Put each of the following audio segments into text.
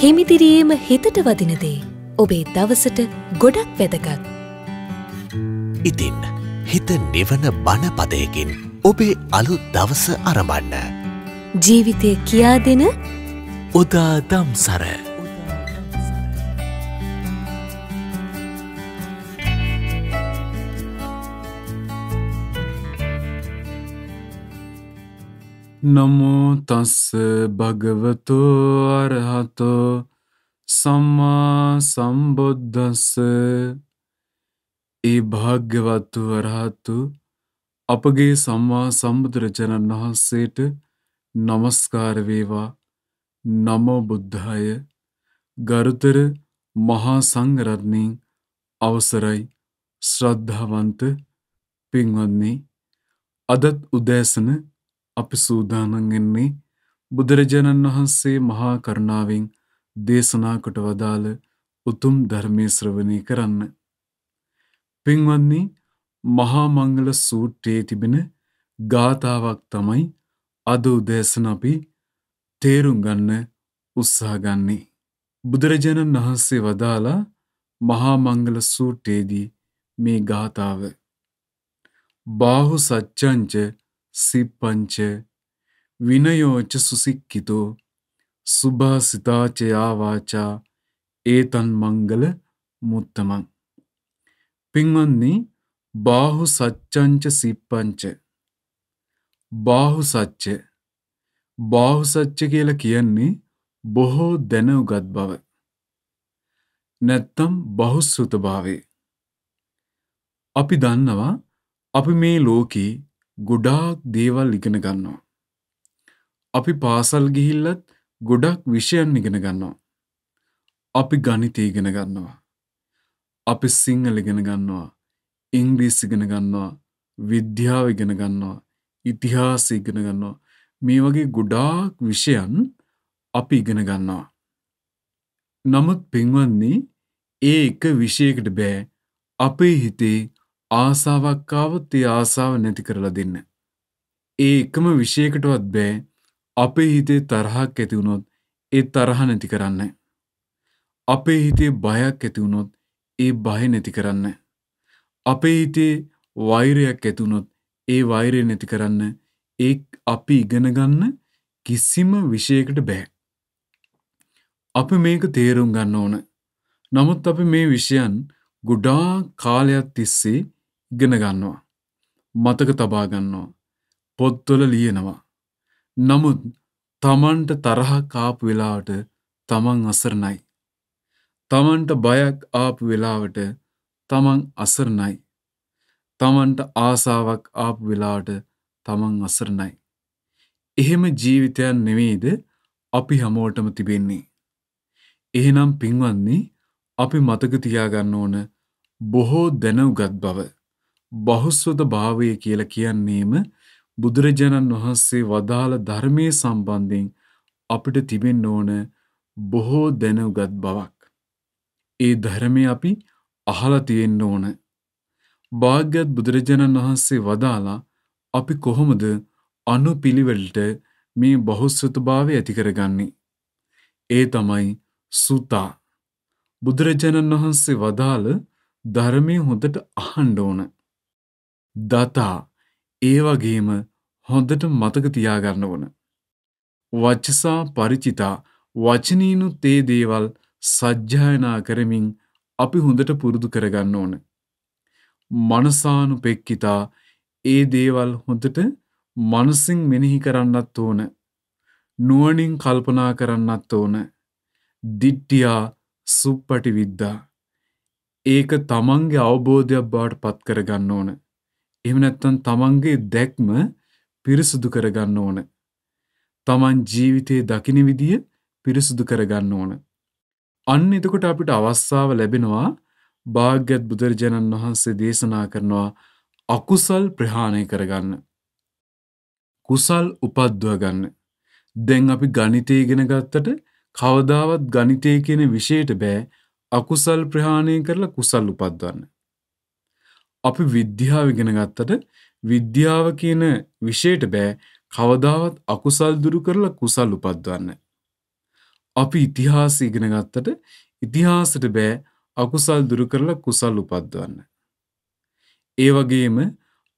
හිමිදිරියේම හිතට වදිනදේ ඔබේ දවසට ගොඩක් වැදගත්. ඉතින් හිත නිවන බණපදයකින් ඔබේ අලු දවස අරමන්න. ජීවිතය කියා දෙන උදා දම්සර. නමෝ තස්ස භගවතු අරහතෝ සම්මා සම්බුද්දස්ස ඒ භාග්‍යවත්තු වරහත්තු අපගේ සම්මා සම්බුදුරජාණන් වහන්සේට නමස්කාරවේවා නමෝ බුද්ධාය ගරුතර මහා සංගරත්නින් අවසරයි ශ්‍රද්ධාවන්ත පින්වන්නේ අදත් උදෑසන අපි සූදානන්ගෙන්නේ බුදුරජාණන් වහන්සේ මහා කරුණාවෙන් දේශනා කොට වදාළ උතුම් ධර්මය ශ්‍රවණය කරන්න. පින්වන්නේ මහා මංගල සූට්‍රයේ තිබෙන ගාථාවක් තමයි අද උදෑසන අපි තේරුම් ගන්න උත්සාහ ගන්නේ. බුදුරජාණන් වහන්සේ වදාලා මහා මංගල සූට්‍රයේදී මේ ගාථාව. බාහු සච්චංච සිප්පංච විනයෝච සුසික්කිතෝ සුභාසිතාචයාවාචා ඒතන් මංගල මුත්තමං. පින්වන්නේ බාහු සච්චංච සිප්පංච බාහු සච්ච බාහු සච්ච කියල කියන්නේ බොහෝ දැන උගත් බව. නැත්තම් බහුස්සෘතභාවේ. අපි දන්නවා අපි මේ ලෝකී ගොඩාක් දේවල් ඉගෙන ගන්නවා. අපි පාසල් ගිහිල්ලත් ගොඩක් විෂයන් ඉගෙන ගන්නවා. අපි ගණිතය ඉගෙන ගන්නවා. අපි සිංහල ඉගෙන ගන්නවා. ඉංග්‍රීස් ඉගෙන ගන්නවා. විද්‍යාව ඉගෙන ගන්නවා. ඉතිහාස ඉගෙන ගන්නවා. මේ වගේ ගොඩාක් විෂයන් අපි ඉගෙන ගන්නවා. නමුත් පින්වන්නේ ඒ එක විෂයකට බෑ අපේ හිතේ ආසාාවක් ආවත් ඒ ආසාාව නැති කරලා දෙන්න. ඒ එකම විෂයකටවත් බෑ අපේ හිතේ තරහක් ඇතිවුණොත් ඒ තරහ නැති කරන්න. අපේ හිතේ බයක් ඇතිවුණොත් ඒ බය නැති කරන්න. අපේ හිතේ වෛරයක් ඇතිවුණොත් ඒ වෛරය නැති කරන්න ඒ අපි ඉගෙනගන්න කිසිම විෂයකට බෑ. අපි මේක තේරුම් ගන්න ඕන. නමුත් අපි මේ විෂයන් ගුඩා කාලයක් තිස්සේ ඉගෙන ගන්නවා. මතක තබාගන්නවා. පොත්වල ලියනවා. නමුත් තමන්ට තරහ කාපු වෙලාවට තමන් අසරණයි. තමන්ට බයක් ආපු වෙලාවට තමන් අසරණයි. තමන්ට ආසාවක් ආපු වෙලාවට තමන් අසරණයි. එහෙම ජීවිතයන් නෙවෙයිද අපි හැමෝටම තිබෙන්නේ. එහෙනම් පින්වන්නේ අපි මතක තියාගන්න ඕන බොහෝ දැනුගත් බව. බහුස්වත භාවය කියල කියන්නේම බුදුරජාණන් වහන්සේ වදාළ ධර්මය සම්බන්ධයෙන් අපිට තිබෙන්න ඕන බොහෝ දැනුගත් බවක්. ඒ ධර්මය අපි අහලා තියෙන්න ඕන. භාග්‍යත් බුදුරජාණන් වහන්සේ වදාලා අපි කොහොමද අනුපිළිවෙලට මේ බහුස්වතභාවය ඇති කරගන්නේ. ඒ තමයි සුතා. බුදුරජාණන් වහන්සේ වදාළ ධර්මය හොඳට අහන්ඩ ඕන. දතා ඒ වගේම හොඳට මතක තියාගන්න ඕන. වච්චසා පරිචිතා වචනීනු තේ දේවල් සජ්්‍යායනා කරමින් අපි හොඳට පුරුදු කරගන්න ඕන. මනසානු පෙක්කිතා ඒ දේවල් හොඳට මනසිං මෙනෙහි කරන්නත් ඕන. නුවනින් කල්පනා කරන්නත් ඕන. දිට්ටියා සුප්පටි විද්දා. ඒක තමන්ගේ අවබෝධයක් බාට පත් කරගන්න ඕන. එහෙම නැත්තන් තමන්ගේ දැක්ම පිරිසුදු කරගන්න ඕන. තමන් ජීවිතයේ දකින විදිය පිරිසුදු කරගන්න ඕන. අන්න එතකොට අපිට අවස්සාව ලැබෙනවා භාග්‍යත් බුදුරජාණන් වහන්සේ දේශනා කරනවා අකුසල් ප්‍රහාණය කරගන්න. කුසල් උපද්දුවගන්න. දැන් අපි ගණිතය ඉගෙන ගත්තට කවදාවත් ගණිතය කියන විෂයට බෑ අකුසල් ප්‍රහාණය කරලා කුසල් උපද්දන්න. අපි විද්‍යාව ඉගෙන ගත්තට විද්‍යාව කියන විෂයට බෑ කවදාවත් අකුසල් දුරු කරලා කුසල් උපද්වන්න. අපි ඉතිහාස ඉගෙන ගත්තට ඉතිහාසට බෑ අකුසල් දුරු කරලා කුසල් උපද්වන්න. ඒ වගේම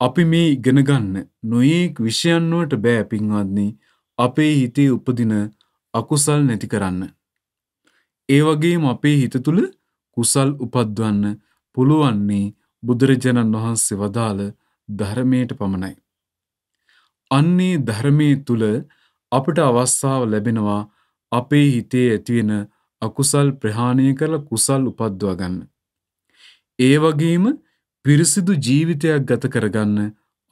අපි මේ ඉගෙන ගන්න නොයේක් විෂයන් වලට බෑ පින්වත්නි අපේ හිතේ උපදින අකුසල් නැති කරන්න. ඒ වගේම අපේ හිත තුළ කුසල් උපද්වන්න පුළුවන්නේ බුදුරජාණන් වහන්සේ වදාළ ධර්මයට පමණයි. අන්නේ ධර්මයේ තුල අපට අවස්ථාව ලැබෙනවා අපේ හිතේ ඇතිවෙන අකුසල් ප්‍රහාණය කරලා කුසල් උපද්දවා ගන්න. ඒ වගේම පිරිසිදු ජීවිතයක් ගත කරගන්න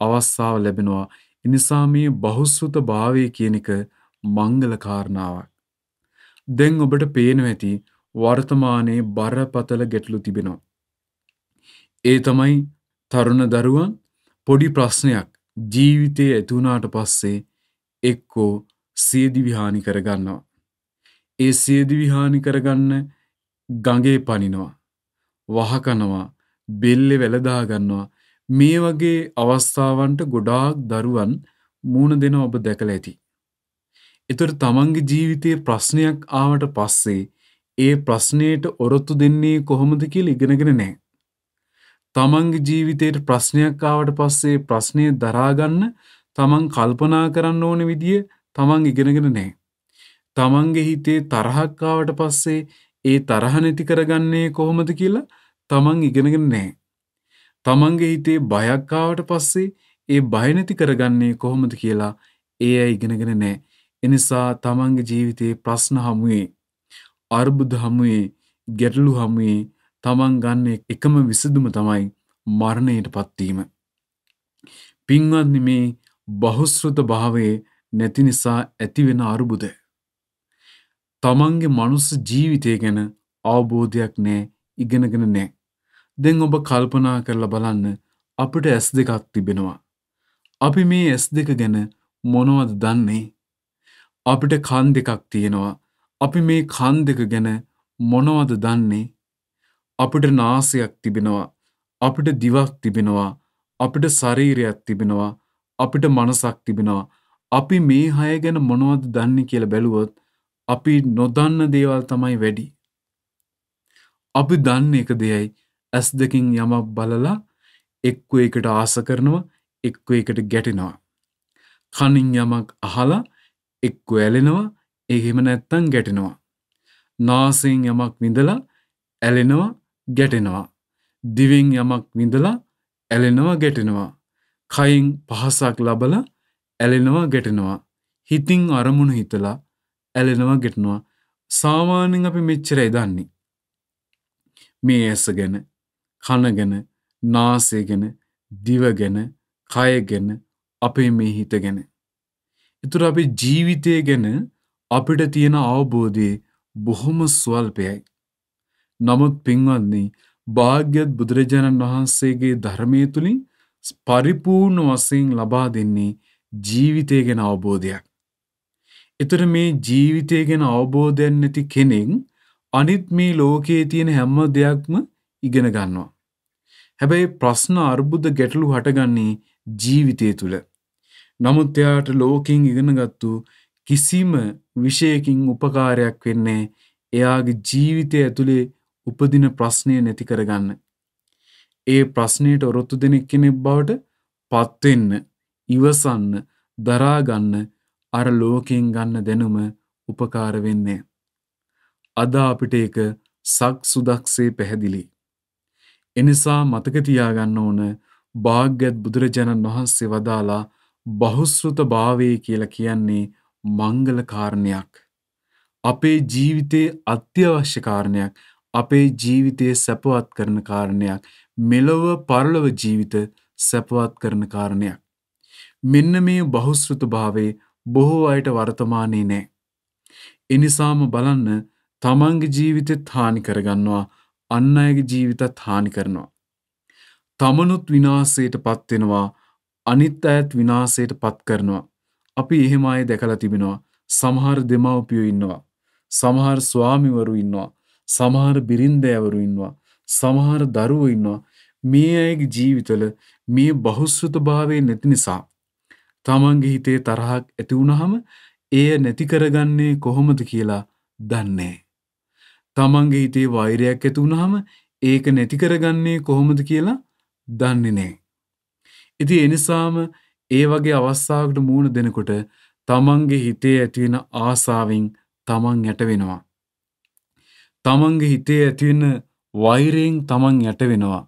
අවස්ථාව ලැබෙනවා. එනිසා මේ බහුස්ෘත භාවය කියන එක මංගල කාරණාවක්. දැන් ඔබට පේනව ඇති වර්තමානයේ බරපතල ගැටලු තිබෙනවා. ඒ තමයි තරුණ දරුවන් පොඩි ප්‍රශ්නයක් ජීවිතය ඇතුනාට පස්සේ එක්කෝ සේදිවිහානි කරගන්නවා. ඒ සේදිවිහානි කරගන්න ගඟේ පනිනවා. වහකනවා බෙල්ලෙ වැලදාගන්නවා මේ වගේ අවස්ථාවන්ට ගොඩාක් දරුවන් මූුණ දෙන ඔබ දැකල ඇති. එතුර තමන්ගේ ජීවිතයේ ප්‍රශ්නයක් ආවට පස්සේ ඒ ප්‍රශ්නයට ඔරොත්තු දෙන්නේ කොහොමද කියල ඉගෙනගෙන නෑ. තමන්ගේ ජීවිතයට ප්‍රශ්නයක් ආවට පස්සේ ප්‍රශ්නය දරාගන්න තමන් කල්පනා කරන්න ඕන විදිිය තමන් ඉගෙනගෙන නෑ. තමන්ගේ හිතේ තරහක්කාවට පස්සේ ඒ තරහ නැති කරගන්නේ කොහොමද කියලා තමන් ඉගෙනගෙන නෑ. තමන්ගේ හිතේ බයක්කාවට පස්සේ ඒ බයනැති කරගන්නේ කොහොමද කියලා ඒ අයි ඉගෙනගෙන නෑ. එනිසා තමන්ගේ ජීවිතයේ ප්‍රශ්න හමුවේ. අර්බුද හමුවේ ගැටලු හමුවේ තමන් ගන්න එකම විසඳුම තමයි මරණයට පත්වීම. පින්වත්නි මේ බහුස්ෘත භාවයේ නැති නිසා ඇතිවෙන අරුබුද. තමන්ගේ මනුස්ස ජීවිතය ගැන අවබෝධයක් නෑ ඉගෙනගෙන නෑ. දෙන් ඔබ කල්පනා කරලා බලන්න අපිට ඇස් දෙකක් තිබෙනවා. අපි මේ ඇස් දෙක ගැන මොනවද දන්නේ. අපිට කන් දෙකක් තියෙනවා. අපි මේ කන් දෙක ගැන මොනවද දන්නේ අපිට නාසයක් තිබෙනවා අපිට දිවක් තිබෙනවා අපිට ශරීරයක් තිබෙනවා අපිට මනසක් තිබෙනවා අපි මේ හය ගැන මොනවද දන්නේ කියල බැලුවොත් අපි නොදන්න දේවල් තමයි වැඩි. අපි දන්න එක දෙයයි ඇස් දෙකින් යමක් බලලා එක්ව එකට ආස කරනවා එක්ව එකට ගැටෙනවා. කනින් යමක් අහලා එක්ව ඇලෙනවා එහෙම නැත්තං ගැටෙනවා. නාසයෙන් යමක් විඳලා ඇලෙනවා ගැටෙනවා. දිවෙන් යමක් විඳලා ඇලෙනවා ගැටෙනවා. කයින් පහසක් ලබල ඇලෙනවා ගැටෙනවා. හිතින් අරමුණ හිතලා ඇලෙනවා ගෙටනවා සාමානෙන් අපි මෙච්චරයි දන්නේ. මේ ඇස ගැන කනගැන නාසේ ගැන දිවගැන කයගැන අපේ මේ හිත ගැන. එතුර අපි ජීවිතය ගැන අපිට තියෙන අවබෝධයේ බොහොම ස්වල්පයයි. නමුත් පින්වත්න්නේ භාග්‍යත් බුදුරජාණන් වහන්සේගේ ධර්මය තුළින් පරිපූර්ණ වසයෙන් ලබා දෙන්නේ ජීවිතය ගැන අවබෝධයක්. එතර මේ ජීවිතය ගැන අවබෝධයන් නැති කෙනෙක් අනිත් මේ ලෝකයේ තියෙන හැම්ම දෙයක්ම ඉගෙන ගන්නවා. හැබැයි ප්‍රශ්න අර්බුද ගැටලු හටගන්නේ ජීවිතය තුළ. නමුත් එයාට ලෝකෙන් ඉගෙනගත්තු කිසිම විෂයකින් උපකාරයක් වෙන්නේ එයාගේ ජීවිතය ඇතුළේ උපදින ප්‍රශ්නය නැති කරගන්න. ඒ ප්‍රශ්නයට ඔරොත්තු දෙනෙක් කෙනෙක් බවට පත්වෙන්න ඉවසන්න දරාගන්න අර ලෝකයෙන් ගන්න දැනුම උපකාර වෙන්නේ. අද අපිට ඒක සක් සුදක්සේ පැහැදිලි. එනිසා මතක තියාගන්න ඕන භාග්‍යත් බුදුරජාණන් වහන්සේ වදාලා බහුස්ෘත භාවේ කියලා කියන්නේ මංගල කාරණයක්. අපේ ජීවිතයේ අත්‍යවශ්‍ය කාරණයක් අපේ ජීවිතයේ සැපවත් කරන කාරණයක් මෙලොව පරලොව ජීවිත සැපවත් කරන කාරණයක්. මෙන්න මේ බහුස්ෘත භාවේ බොහෝ අයට වර්තමානයේ නෑ. එනිසාම බලන්න තමන්ගේ ජීවිතෙත් හානි කරගන්නවා අන්න අයගේ ජීවිතත් හානි කරනවා. තමනුත් විනාසයට පත්වෙනවා අනිත් අයත් විනාසයට පත් කරනවා. අපි එහෙම අය දැකලා තිබෙනවා සමහර දෙමව්පියෝ ඉන්නවා. සමහර ස්වාමිවරු ඉන්නවා. සමහර බිරින්දෑවරු ඉන්නවා සමහර දරුවෝ ඉන්නවා මේ අයගේ ජීවිතවල මේ බහුස්ෘතභාවය නැති නිසා තමන්ගේ හිතේ තරහක් ඇති වුණහම එය නැති කරගන්නේ කොහොමද කියලා දන්නේ තමන්ගේ හිතේ වෛරයක් ඇති වුණහම ඒක නැති කරගන්නේ කොහොමද කියලා දන්නේ නැහැ ඉතින් එනිසාම ඒ වගේ අවස්ථාවකට මුහුණ දෙනකොට තමන්ගේ හිතේ ඇතිවෙන ආසාවෙන් තමන් යට වෙනවා තමන්ගේ හිතේ ඇතිවෙන වෛරයෙන් තමන් යට වෙනවා.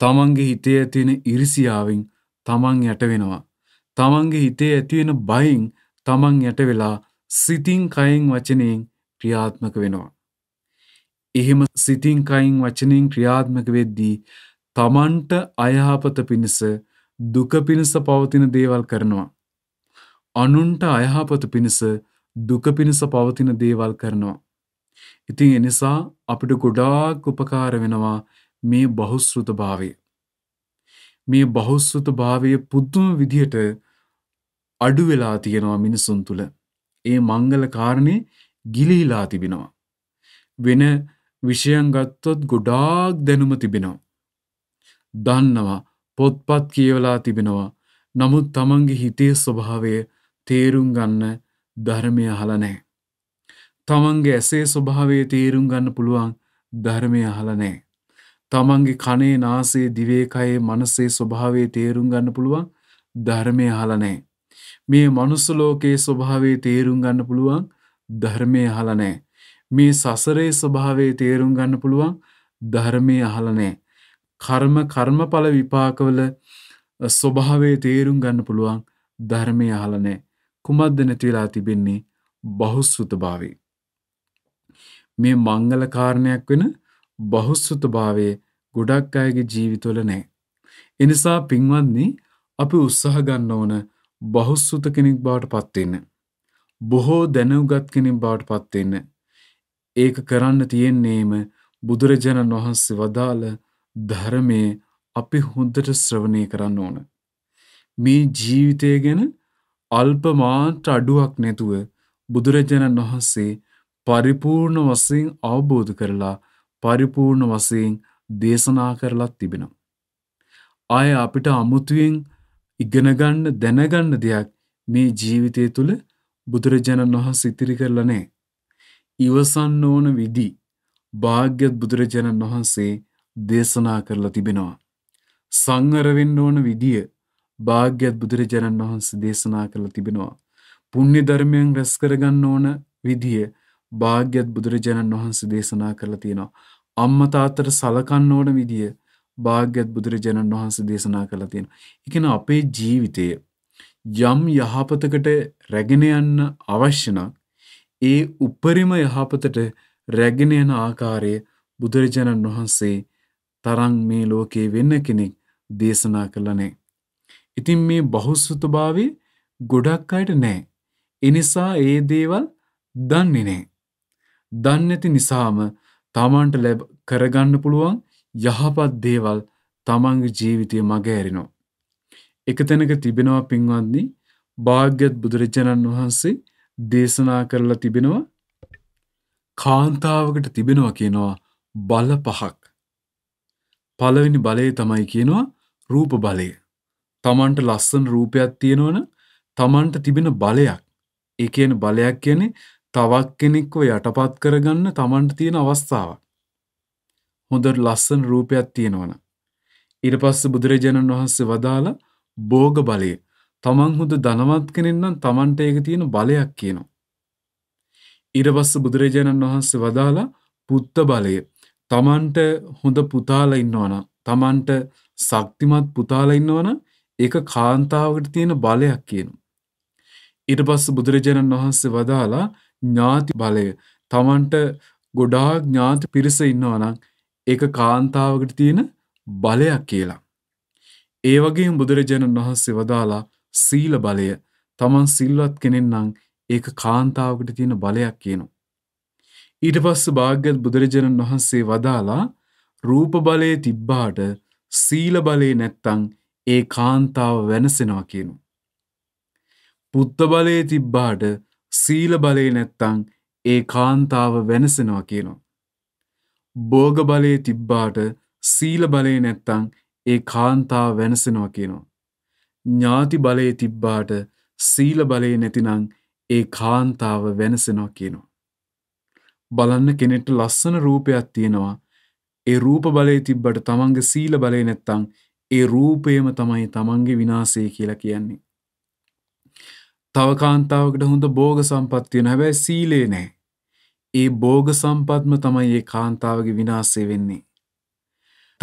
තමන්ගේ හිතේ ඇතිවෙන ඉරිසියාවෙන් තමන් යට වෙනවා. තමන්ගේ හිතේ ඇතිවෙන බයින් තමන් යට වෙලා සිතින් කයින් වචනයෙන් ක්‍රියාත්මක වෙනවා. එහෙම සිතින් කයින් වචනයෙන් ක්‍රියාත්මක වෙද්දී තමන්ට අයහපත පිණිස දුක පිණිස පවතින දේවල් කරනවා. අනුන්ට අයහපත පිණිස දුක පිණිස පවතින දේවල් කරනවා. ඉතින් එනිසා අපිට ගොඩාක් උපකාර වෙනවා මේ බහුස්ෘත භාවය. මේ බහුස්ෘත භාවය පුද්දුම විදිහට අඩු වෙලා තියෙනවා මිනිසුන් තුළ. ඒ මංගල කාරණය ගිලීලා තිබෙනවා. වෙන විෂයන් ගත්තොත් ගොඩාක් දැනුම තිබෙනවා. දන්නවා පොත්පත් කියවලා තිබෙනවා නමුත් තමන්ගේ හිතේ ස්වභාවය තේරුම් ගන්න ධර්මය අහලා නැහැ. තමන්ගේ ඇසේ ස්වභාවේ තේරුම් ගන්න පුළුවන් ධර්මය අහලනෑ. තමන්ගේ කනේ නාසේ දිවේකයේ මනසේ ස්වභාවේ තේරුම් ගන්න පුළුවන් ධර්මය අහලනෑ. මේ මනුස්සලෝකයේ ස්වභාවේ තේරුම් ගන්න පුළුවන් ධර්මය අහලනෑ. මේ සසරේ ස්වභාවේ තේරුම් ගන්න පුළුවන් ධර්මය අහලනෑ. කර්ම කර්මඵල විපාකවල ස්වභාවේ තේරුම් ගන්න පුළුවන් ධර්මය අහලනෑ. කුමක්ද නැතිවෙලා තිබෙන්නේ බහුස්සෘතභාවේ. මේ මංගල කාරණයක් වෙන බහුස්සුතභාවයේ ගොඩක් අයගේ ජීවිතවල නෑ. එනිසා පින්වත්නි අපි උත්සාහ ගන්න ඕන බහුස්සුත කෙනෙක් බවට පත්වෙන්න. බොහෝ දැනුගත් කෙනෙක් බවට පත්වෙන්න. ඒක කරන්න තියෙන්නේම බුදුරජාණන් වහන්සේ වදාළ ධර්මයේ අපි හොඳට ශ්‍රවණය කරන්න ඕන. මේ ජීවිතය ගැන අල්පමාන්ට අඩුවක් නැතුව බුදුරජාණන් වහන්සේ පරිපූර්ණ වසයෙන් අවබෝධ කරලා පරිපූර්ණ වසයෙන් දේශනා කරලත් තිබෙනවා. ආය අපිට අමුතුවෙන් ඉගෙනගන්න දැනගන්න දෙයක් මේ ජීවිතය තුළ බුදුරජාණන් වහස ඉතිරි කරලනේ. ඉවසන්න ඕන විදි භාග්‍යත් බුදුරජාණන් වහන්සේ දේශනා කරලා තිබෙනවා. සංවරවෙන්න ඕන විදිය භාග්‍යත් බුදුරජාණන් වහන්සේ දේශනා කරලා තිබෙනවා. පුුණ්‍ය ධර්මයෙන් රැස් කරගන්න ඕන විදිය භාග්‍යත් බුදුරජාණන් වහන්සේ දේශනා කරලා තියෙනවා. අම්ම තාත්තට සලකන්න ඕන විදිය භාග්‍යත් බුදුරජාණන් වහන්සේ දේශනා කරලා තියෙනවා. ඒ කියන්නේ අපේ ජීවිතයේ යම් යහපතකට රැගෙන යන්න අවශ්‍ය නම් ඒ උපරිම යහපතට රැගෙන යන ආකාරය බුදුරජාණන් වහන්සේ තරම් මේ ලෝකේ වෙන්න කෙනෙක් දේශනා කළා නැහැ. ඉතින් මේ බහුසුතභාවය ගොඩක් අයට නැහැ. එනිසා ඒ දේවල් දන්නේ නැහැ. දන්නැති නිසාම තමන්ට ලැබ කරගන්න පුළුවන් යහපත් දේවල් තමන්ගේ ජීවිතය මග ඇරිනෝ. එක තැනක තිබෙනවා පින්වන්නේ භාග්‍යත් බුදුරජාණන් වහන්සේ දේශනා කරලා තිබෙනවා කාන්තාවකට තිබෙනවා කියනවා බල පහක්. පළවෙනි බලය තමයි කියනවා රූප බලය. තමන්ට ලස්සන රූපයක් තියෙනවන තමන්ට තිබෙන බලයක් ඒ කියන බලයක් කියන්නේ තවක් කෙනෙක්ව යටපත් කරගන්න තමන්ට තියෙන අවස්ථාව. හොඳට ලස්සන රූපයක් තියෙනවන. ඉර පස්ස බුදුරජාණන් වහන්සේ වදාළ බෝග බලය තමන් හොඳ දනවත් කෙනෙන්නම් තමන්ට ඒක තියෙන බලයක් කියනවා. ඉරවස්ස බුදුරජාණන් වහන්සේ වදාලා පුත්ත බලය තමන්ට හොඳ පුතාල ඉන්නවන තමන්ට සක්තිමත් පුතාල ඉන්නවන ඒක කාන්තාවකට තියෙන බලයක් කියනු. ඉට පස්ස බුදුරජාණන් වහන්සේ වදාලා ඥාති බලය තමන්ට ගොඩා ඥාති පිරිස ඉන්නවනම් ඒක කාන්තාවකට තියෙන බලයක් කියලා. ඒ වගේ බුදුරජාණන් වහන්සේ වදාලා සීල බලය තමන් සිල්වත් කෙනෙන්නම් ඒක කාන්තාවකට තියෙන බලයක් කියනවා. ඊට පස්ස භාග්‍යත් බුදුරජාණන් වහන්සේ වදාලා රූප බලයේ තිබ්බාට සීල බලේ නැත්තං ඒ කාන්තාව වෙනසෙනවා කියනු. පුත්ත බලයේ තිබ්බාට සීල බලේ නැත්තං ඒ කාන්තාව වෙනසෙනවා කියනවා. බෝග බලේ තිබ්බාට සීල බලේ නැත්තං ඒ කාන්තාව වෙනසෙනවා කියනවා. ඥාති බලේ තිබ්බාට සීල බලේ නැතිනම් ඒ කාන්තාව වෙනසෙනවා කියනවා. බලන්න කෙනෙට ලස්සන රූපයක් තියෙනවා ඒ රූප බලය තිබ්බට තමන්ගේ සීල බලය නැත්තං ඒ රූපයම තමයි තමන්ගේ විනාසේ කියලා කියන්නේ. තව කාන්තාවකට හොඳ බෝග සම්පත්තියන හැබැයි සීලේ නෑ. ඒ බෝග සම්පත්ම තමයි ඒ කාන්තාවගේ විනාසේ වෙන්නේ.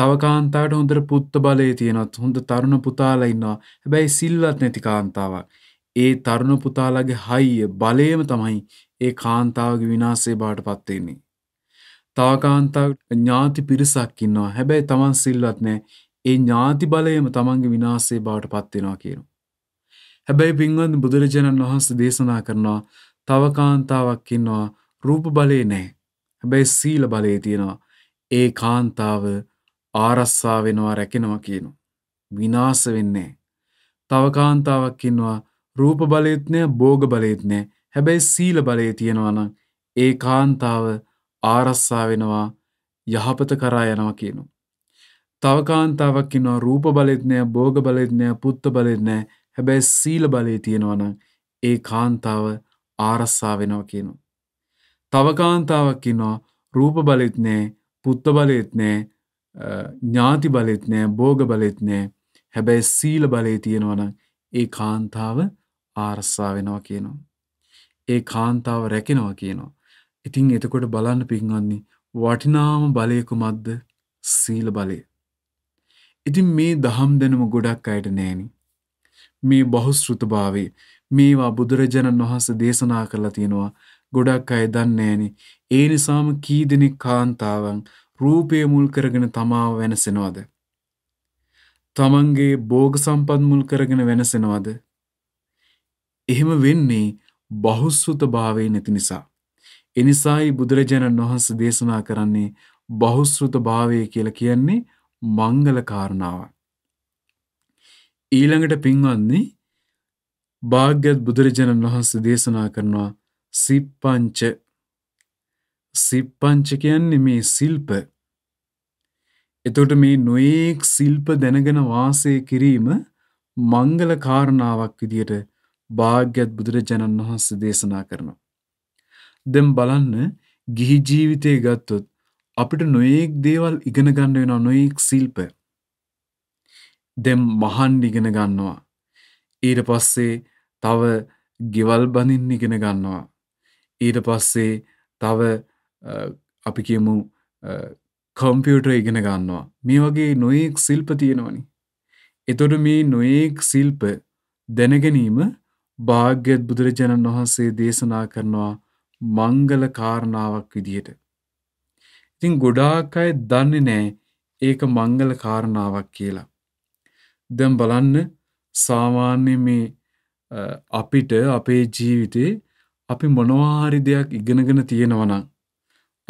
තව කාන්තාවට හොඳට පුත්ත බලය තියෙනත් හොඳ තරුණ පුතාලා ඉන්නවා හැබැයි සිල්ලත් නැති කාන්තාවක්. ඒ තරුණ පුතාලගේ හයිය බලයම තමයි ඒ කාන්තාවගේ විනාසේ බාට පත්වෙන්නේ. තාකාන්තාව ඥාති පිරිසක් ඉන්නවා හැබැයි තමන් සිල්ලත් නෑ ඒ ඥාති බලයම තමන්ගේ විනාසේ බාට පත්වෙනවා කියනවා. හැබැයි පින්වත් බුදුරජාණන් වහන්සේ දේශනා කරනවා තව කාන්තාවක් ඉන්නවා රූප බලේ නැහැ. හැබැයි සීල බලේ තියෙනවා. ඒ කාන්තාව ආරස්සා වෙනවා රැකෙනවා කියනවා. විනාශ වෙන්නේ තව කාන්තාවක් ඉන්නවා රූප බලෙත් නැහැ භෝග බලෙත් නැහැ. හැබැයි සීල බලේ තියෙනවා නම් ඒ කාන්තාව ආරස්සා වෙනවා යහපත කරා යනවා කියනවා. තව කාන්තාවක් ඉන්නවා රූප බලෙත් නැහැ භෝග බලෙත් නැහැ පුත්ත බලෙත් නැහැ. හැබැයි සීල බලය තියෙනවනම් ඒ කාන්තාව ආරස්සා වෙනව කියනු. තව කාන්තාවක් ඉන්නවා රූප බලෙත් නෑ පුත්ත බලෙත් නෑ ඥාති බලෙත් නෑ බෝග බලෙත් නෑ හැබැයි සීල බලය තියෙනවනම් ඒ කාන්තාව ආරස්සා වෙනවා කියනවා. ඒ කාන්තාව රැකෙනවා කියනවා. ඉතිං එතකොට බලන්න පින්වන්නේ වටිනාම බලයකු මද්ද සීල බලය. ඉතින් මේ දහම් දෙනම ගොඩක් අයට නෑනි. මේ බහුශෘතභාවය මේවා බුදුරජාණන් වහන්සේ දේශනා කරලා තියෙනවා ගොඩක් අය දන්නේ නැහෙනි. ඒ නිසාම කී දෙනෙක් කාන්තාවන් රූපය මුල් කරගෙන තමාව වෙනසෙනවද? තමන්ගේ භෝග සම්පත් මුල් කරගෙන වෙනසෙනවද? එහෙම වෙන්නේ බහුශෘතභාවය නැති නිසා. එනිසායි බුදුරජාණන් වහන්සේ දේශනා කරන්නේ බහුශෘතභාවය කියලා කියන්නේ මංගල කාරණාවක්. ඊළඟට පින්වන්නේ භාග්‍යත් බුදුරජාණන් වහන්ස දේශනා කරනවා සිප්පංච සිප්පංච කියන්නේ මේ සිල්ප එතකොට මේ නොයෙක් සිල්ප දැනගෙන වාසය කිරීම මංගල කාරණාවක් විදියට භාග්‍යත් බුදුරජාණන් වහන්සේ දේශනා කරනවා. දැන් බලන්න ගිහි ජීවිතේ ගත්තොත් අපිට නොයෙක් දේවල් ඉගෙන ගන්න වෙනවා නොයෙක් සිල්ප. දැම් මහන් ඉගෙන ගන්නවා. ඊට පස්සේ තව ගෙවල් බඳින් ඉගෙන ගන්නවා. ඊට පස්සේ තව අපි කියමු කම්පියුටර් ඉගෙන ගන්නවා මේ වගේ නොයෙක් සිල්ප තියෙනවනි. එතොට මේ නොයෙක් සිල්ප දැනගැනීම භාග්‍යත් බුදුරජාණන් වහන්සේ දේශනා කරනවා මංගල කාරණාවක් විදිහට. ඉතින් ගොඩාක් අය දන්නේ නෑ ඒක මංගල කාරණාවක් කියලා. දැම් බලන්න සාමාන්‍ය මේ අපිට අපේ ජීවිතේ අපි මොනවාහරි දෙයක් ඉගෙනගෙන තියෙනවනම්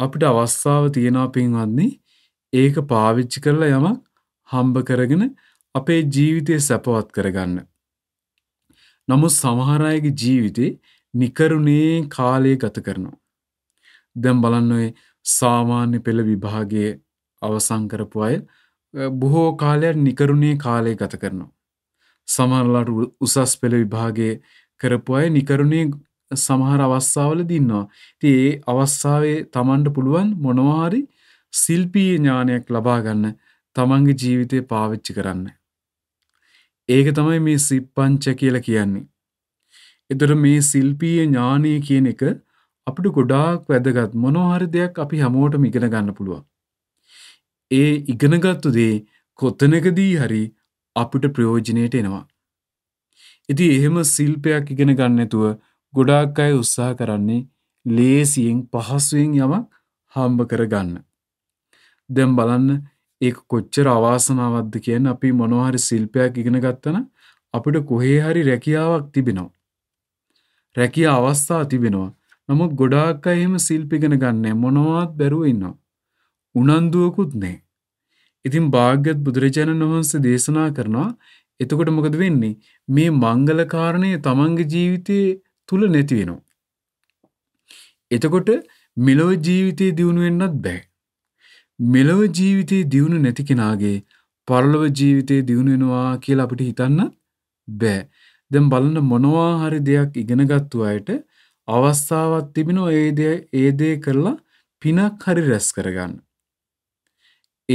අපිට අවස්ථාව තියෙනවා පින්වන්නේ ඒක පාවිච්චි කරලා යමක් හම්බ කරගෙන අපේ ජීවිතය සැපවත් කරගන්න. නමුත් සමහරයගේ ජීවිතේ නිකරුණේ කාලය ගත කරනවා. දැම් බලන්න ඔය සාමාන්‍ය පෙළ විභාගයේ අවසංකරපු අය බොහෝ කාලයක් නිකරුණේ කාලය ගත කරනවා. සමහරලාට උසස් පෙළ විභාගේ කරපු අය නිකරුණේ සමහර අවස්සාවල දින්නවා. ති ඒ අවස්සාවේ තමන්ට පුළුවන් මොනවාහරි සිල්පී ඥානයක් ලබාගන්න තමන්ගේ ජීවිතය පාවිච්චි කරන්න. ඒක තමයි මේ සිප්පංච කියල කියන්නේ. එතට මේ සිල්පීය ඥානය කියන එක අපට ගොඩාක් වැදගත් මොනොහරි දෙයක් අපි හැමෝට මිගෙන ගන්න පුළුවන්. ඒ ඉගෙනගත්තු දේ කොත්තනකදී හරි අපිට ප්‍රයෝජනයට එනවා. ඉති එහෙම සිල්පයක් ඉගෙන ගන්නතුව ගොඩාක් අය උත්සාහ කරන්නේ ලේසියෙන් පහසුවෙන් යමක් හම්බ කරගන්න. දැම් බලන්න ඒ කොච්චර අවාසනාවද්ද කියන්න අපි මොනොහරි සිල්පයක් ඉගෙන ගත්තන අපිට කොහේ හරි රැකියාවක් තිබෙනවා. රැකිය අවස්ථා තිබෙනවා නමුත් ගොඩාක් අයහෙම සිල්පිගෙන ගන්න මොනවත් බැරුව ඉන්නවා. උනන්දුවකුත් නෑ. ඉතින් භාග්‍යත් බුදුරජාණන් වහන්සේ දේශනා කරනවා එතකොට මොකද වෙන්නේ මේ මංගල කාරණය තමන්ගේ ජීවිතයේ තුල නැති වෙනවා. එතකොට මෙලොව ජීවිතේ දියුණු වෙන්නත් බෑ. මෙලොව ජීවිතේ දියුණු නැති කෙනාගේ පරලොව ජීවිතේ දියුණු වෙනවා කියලා අපිට හිතන්න බෑ. දැන් බලන්න මොනවා හරි දෙයක් ඉගෙනගත්තු අයට අවස්ථාවක් තිබෙනවා ඒ දේ කරලා පිනක් හරි රැස් කරගන්න.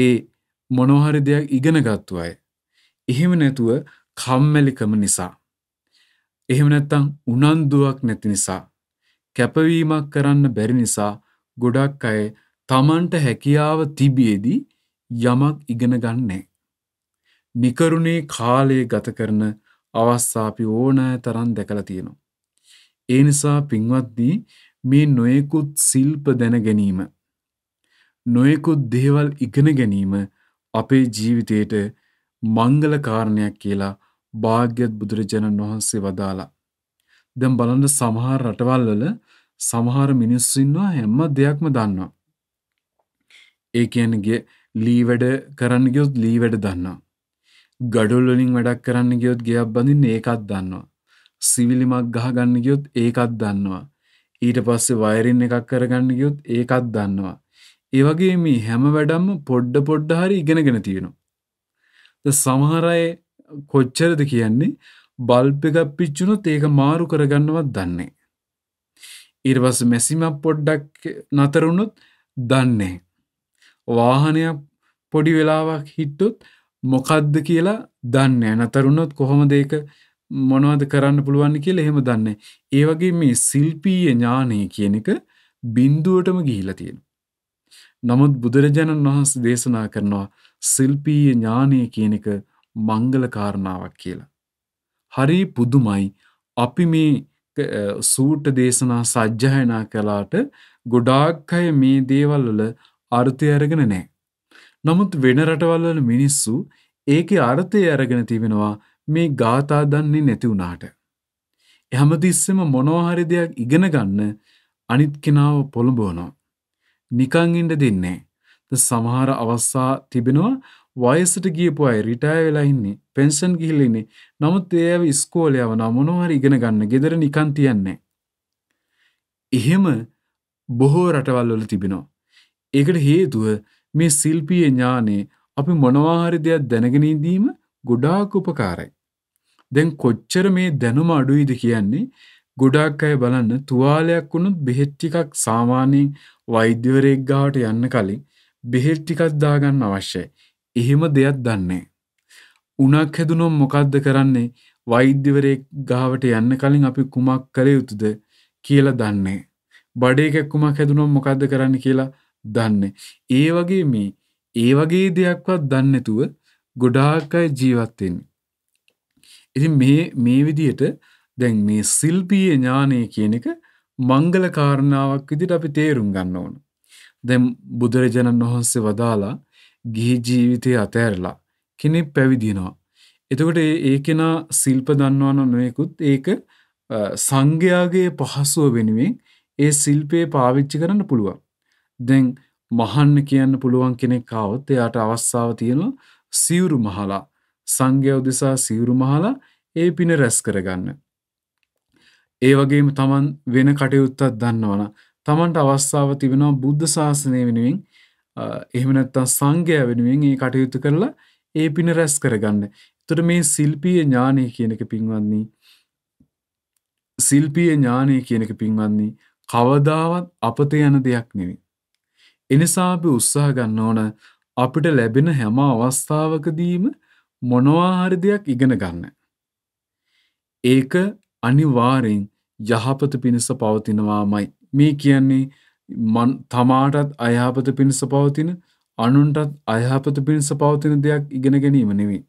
ඒ මොනෝහරි දෙයක් ඉගෙන ගත්තු අය. එහෙම නැතුව කම්මැලිකම නිසා. එහෙම නැත්තං උනන්දුවක් නැති නිසා. කැපවීමක් කරන්න බැරි නිසා ගොඩක් අය තමන්ට හැකියාව තිබියේදී යමක් ඉගෙන ගන්නේ. නිකරුණේ කාලයේ ගත කරන අවස්සාපි ඕනෑ තරන් දැකළ තියෙනවා. ඒ නිසා පින්වත්දී මේ නොයෙකුත් සිල්ප දැන ගැනීම නොයෙකුත් දේවල් ඉගෙන ගැනීම අපේ ජීවිතයට මංගල කාරණයක් කියලා භාග්‍යවත් බුදුරජාණන් වහන්සේ වදාලා. දැන් බලන්න සමහර රටවල් වල සමහර මිනිස්සු ඉන්නවා හැම දෙයක්ම දන්නවා. ඒ කියන්නේ ලී වැඩ කරන්න ගියොත් ලී වැඩ දන්නවා. ගඩොල් වලින් වැඩක් කරන්න ගියොත් ගෙයක් බඳින්න ඒකත් දන්නවා. සිවිලිමක් ගහගන්න ගියොත් ඒකත් දන්නවා. ඊට පස්සේ වයරින් එකක් කරගන්න ගියොත් ඒකත් දන්නවා. ඒවගේ මේ හැම වැඩම් පොඩ්ඩ පොඩ්ඩ හරි ඉගෙනගෙන තියෙනවා. සමහරය කොච්චරද කියන්නේ බල්ප එකක් පිච්චුණොත් ඒක මාරු කරගන්නවත් දන්නේ. ඉර්වස මැසිමක් පොඩ්ඩක් නතරුණොත් දන්නේ. වාහනයක් පොඩි වෙලාවක් හිට්ටොත් මොකද්ද කියලා දන්නේ නතරුණොත් කොහොම දෙක මොනවද කරන්න පුළුවන් කියල එහෙම දන්නේ. ඒවගේ මේ සිල්පීය ඥානය කියන එක බින්දුවටම ගිහිලා තියෙන. නමුත් බුදුරජාණන් වහන්සේ දේශනා කරනවා ශිල්පීය ඥානය කියන එක මංගල කාරණාවක් කියලා. හරි පුදුමයි අපි මේ සූට දේශනා සජ්්‍යයනා කලාට ගොඩාක් අය මේ දේවල් වල අර්ථය අරගෙන නෑ. නමුත් වෙන රටවල් වල මිනිස්සු ඒකේ අර්ථය අරගෙන තිබෙනවා මේ ගාථා දන්නේ නැති වුණාට. හැමතිස්සෙම මොනවා හරි දෙයක් ඉගෙන ගන්න අනිත් කෙනාව පොළඹවනවා. නිකන් ඉන්න දෙන්නේ සමහර අවස්ථා තිබෙනවා වයසට ගියපු අය රිටයර් වෙලා ඉන්නේ පෙන්ෂන් ගිහිල්ලා ඉන්නේ. නමුත් ඒ අය ඉස්කෝලේ යවනවා මොනවා හරි ඉගෙන ගන්න. ගෙදර නිකන් තියන්නේ. එහෙම බොහෝ රටවල් වල තිබෙනවා. ඒකට හේතුව මේ ශිල්පීය ඥානේ අපි මොනවා හරි දෙයක් දැනගෙන ඉඳීම ගොඩාක් උපකාරයි. දැන් කොච්චර මේ දැනුම අඩුයිද කියන්නේ ගොඩාක් අය බලන්න තුවාලයක් වුණොත් බෙහෙත් ටිකක් සාමාන්‍යයෙන් වෛද්‍යවරයෙක් ගාවට යන්න කලින් බෙහෙත් ටිකක් දාගන්න අවශ්‍යයි. එහෙම දෙයක් දන්නේ උණක් හැදුනොත් මොකද්ද කරන්නේ? වෛද්‍යවරයෙක් ගාවට යන්න කලින් අපි කුමක් කළ යුතුද කියලා දන්නේ. බඩේ කැක්කුමක් හැදුනොත් මොකද්ද කරන්න කියලා දන්නේ. ඒ වගේ මේ ඒ වගේ දෙයක්වත් දන්නේ නැතුව ගොඩාක් අය ජීවත් වෙන්නේ. ඉතින් මේ මේ විදිහට දැන් මේ සිල්පීය ඥානය කියන එක මංගල කාරණාවක් විදිට අපි තේරුම් ගන්න ඕන. දැම් බුදුරජාණන් වහන්සේ වදාලා ගිහි ජීවිතය අතෑරලා කෙනෙක් පැවිදිනවා. එතකොට ඒ කෙනා සිල්ප දන්නවන නොයකුත් ඒක සංඝයාගේ පහසුව වෙනුවෙන් ඒ සිල්පයේ පාවිච්චි කරන්න පුළුවන්. දැන් මහන්න කියන්න පුළුවන් කෙනෙක් කාවත් එයාට අවස්සාාව තියෙනවා සිවුරු මහලා සංඝ්‍යව දෙසා සිවුරු මහලා ඒ පින රැස් කරගන්න. ඒ වගේම තමන් වෙන කටයුත්තත් දන්නවන තමන්ට අවස්ථාව තිබෙනවා බුද්ධ ශාසනය වෙනුවෙන් එහමනැත්තන් සංඝය වෙනුවෙන් ඒ කටයුතු කරලා ඒ පින රැස් කරගන්න. තුට මේ සිල්පිය ඥානය කියනක පින්වන්නේ. සිල්පිය ඥානය කියනක පින්වන්නේ කවදාවත් අපත යන දෙයක් නෙවෙයි. එනිසාපි උත්සාහ ගන්න ඕන අපිට ලැබෙන හැම අවස්ථාවකදීම මොනවාහරි දෙයක් ඉගෙන ගන්න. ඒක අනිවාරෙන් යහපත පිණිස පවතිනවාමයි. මේ කියන්නේ තමාටත් අයහපත පිණිස පවතින අනුන්ටත් අයහපත පිණිස පවතින දෙයක් ඉගෙන ගැනීම නෙවෙයි.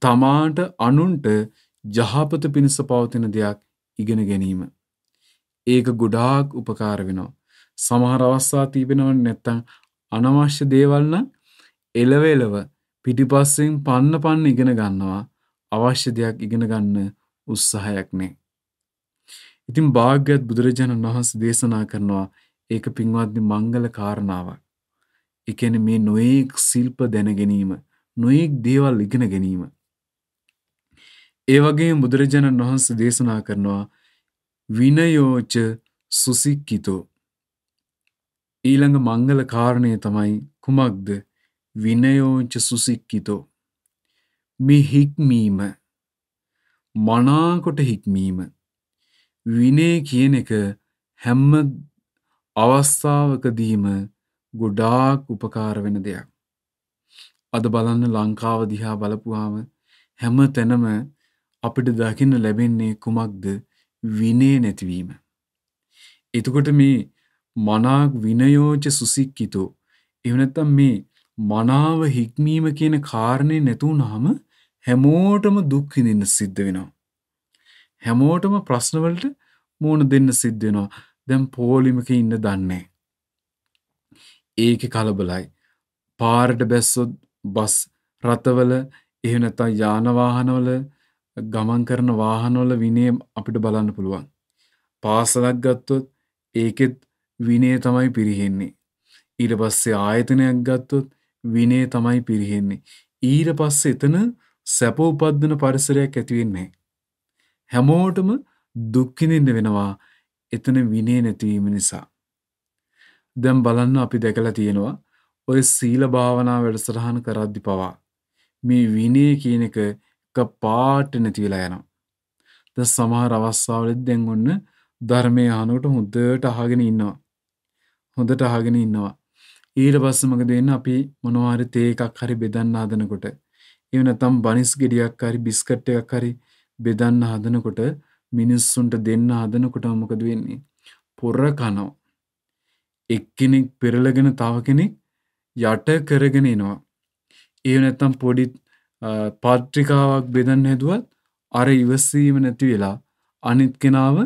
තමාට අනුන්ට යහපත පිණිස පවතින දෙයක් ඉගෙන ගැනීම. ඒක ගොඩාක් උපකාර වෙනවා. සමහර අවස්ථා තිබෙනවන නැත්තං අනවශ්‍ය දේවල්න එලවේලව පිටිපස්සෙන් පන්න පන්න ඉගෙන ගන්නවා අවශ්‍ය දෙයක් ඉගෙන ගන්න උත්සාහයක් නෑ. ඉතින් භාග්‍යවත් බුදුරජාණන් වහන්සේ දේශනා කරනවා ඒක පින්වත්නි මංගල කාරණාවක්. ඒ කියන්නේ මේ නොඑක් ශිල්ප දැන ගැනීම, නොඑක් දේවල් ඉගෙන ගැනීම. ඒ වගේම බුදුරජාණන් වහන්සේ දේශනා කරනවා විනයෝච සුසික්කිතෝ ඊළඟ මංගල කාරණය තමයි කුමක්ද විනයෝච සුසික්කිතෝ මේ හික්මීම මනාකොට හික්මීම විනය කියන එක හැම්ම අවස්ථාවකදීම ගොඩාක් උපකාර වෙන දෙයක්. අද බලන්න ලංකාව දිහා බලපුවාම හැම තැනම අපිට දකින්න ලැබෙන්නේ කුමක්ද විනේ නැතිවීම. එතකොට මේ මනාක් විනයෝච සුසික්කිතෝ එවනැත්තම් මේ මනාව හික්මීම කියන කාරණය නැතුවනාම හැමෝටම දුක්විඳන්න සිද්ධ වෙනවා. හැමෝටම ප්‍රශ්නවලට මූුණ දෙන්න සිද්ධෙනවා දැම් පෝලිමක ඉන්න දන්නේ. ඒක කලබලයි. පාරට බැස්සොත් බස් රථවල එහෙනතා යානවාහනවල ගමන් කරන වාහනොල විනයම් අපිට බලන්න පුළුවන්. පාසලක් ගත්තොත් ඒකෙත් විනේ තමයි පිරිහෙන්නේ. ඊට පස්සේ ආයතනයක් ගත්තොත් විනේ තමයි පිරිහෙන්නේ. ඊට පස්සේ එතන සැපෝපද්ධන පරිසරයක් ඇතිවෙන්නේ. හැමෝටම දුක්කිනින්න වෙනවා එතන විනේ නැතිවීම නිසා. දැම් බලන්න අපි දැකලා තියෙනවා ඔය සීල භාවනා වැඩසටහන කරද්දි පවා. මේ විනේ කියන එක එක පාට නැතිවෙලා යනම්. ද සමහර අවස්සාාවලෙත් දැන් ඔන්න ධර්මය හනුවට හොදට අහගෙන ඉන්නවා. හොඳට අහගෙන ඉන්නවා. ඊට පස්සමක දෙන්න අපි මොනවාරි තේ එකක් හරි බෙදන්න ආදනකොට. එවනතම් බනිස් ගෙඩියක් හරි බිස්කට් එකක් හරි බෙදන්න හදනකොට මිනිස්සුන්ට දෙන්න හදනකොට මොකද වෙන්නේ පොර කනෝ එක්කෙනෙක් පෙරලගෙන තව කෙනෙක් යට කරගෙන එනවා ඒ නැත්තම් පොඩිත් පාට්‍රිකාවක් බෙදන්න හැදුවත් අර ඉවස්සීම නැති වෙලා අනිත් කෙනාව